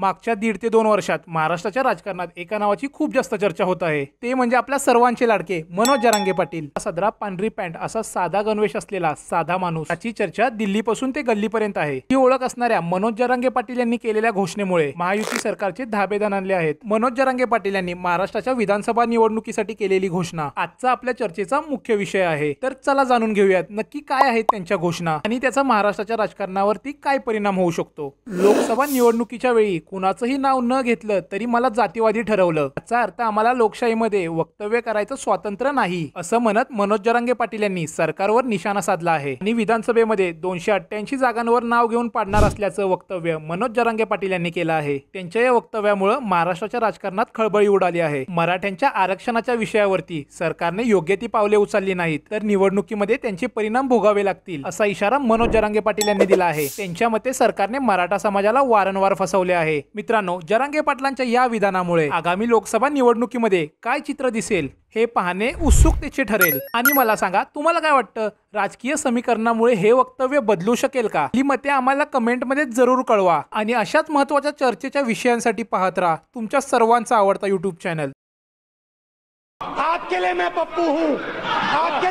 मागच्या दीड ते दोन वर्षात महाराष्ट्राच्या राजकारणात एका नावाची खूप जास्त चर्चा होत आहे ते म्हणजे आपल्या सर्वांचे लाडके मनोज जरांगे पाटील सदरा पांढरी पॅन्ट असा साधा गणवेश असलेला साधा माणूस याची चर्चा दिल्लीपासून ते गल्लीपर्यंत आहे ही ओळख असणाऱ्या मनोज जरांगे पाटील यांनी केलेल्या घोषणेमुळे महायुती सरकारचे धाबेदान आणले आहेत मनोज जरांगे पाटील यांनी महाराष्ट्राच्या विधानसभा निवडणुकीसाठी केलेली घोषणा आजचा आपल्या चर्चेचा मुख्य विषय आहे तर चला जाणून घेऊयात नक्की काय आहेत त्यांच्या घोषणा आणि त्याचा महाराष्ट्राच्या राजकारणावरती काय परिणाम होऊ शकतो लोकसभा निवडणुकीच्या वेळी कुणाचंही नाव न घेतलं तरी मला जातीवादी ठरवलं याचा अर्थ आम्हाला लोकशाहीमध्ये वक्तव्य करायचं स्वातंत्र्य नाही असं म्हणत मनोज जरांगे पाटील यांनी सरकारवर निशाणा साधला आहे आणि विधानसभेमध्ये दोनशे अठ्ठ्याऐंशी जागांवर नाव घेऊन पाडणार असल्याचं वक्तव्य मनोज जरांगे पाटील यांनी केलं आहे त्यांच्या या वक्तव्यामुळे महाराष्ट्राच्या राजकारणात खळबळी उडाली आहे मराठ्यांच्या आरक्षणाच्या विषयावरती सरकारने योग्य ती पावले उचलली नाहीत तर निवडणुकीमध्ये त्यांचे परिणाम भोगावे लागतील असा इशारा मनोज जरांगे पाटील यांनी दिला आहे त्यांच्या मते सरकारने मराठा समाजाला वारंवार फसवले आहे मित्रांनो जरांगे पाटलांच्या या विधानामुळे आगामी लोकसभा निवडणुकीमध्ये काय चित्र दिसेल हे पाहणे उत्सुकतेचे ठरेल आणि मला सांगा तुम्हाला काय वाटतं राजकीय समीकरणामुळे हे वक्तव्य बदलू शकेल का ही मते आम्हाला कमेंट मध्ये जरूर कळवा आणि अशाच महत्वाच्या चर्चेच्या विषयांसाठी पाहत राहा तुमच्या सर्वांचा आवडता युट्यूब चॅनल आपके मैं पप्पू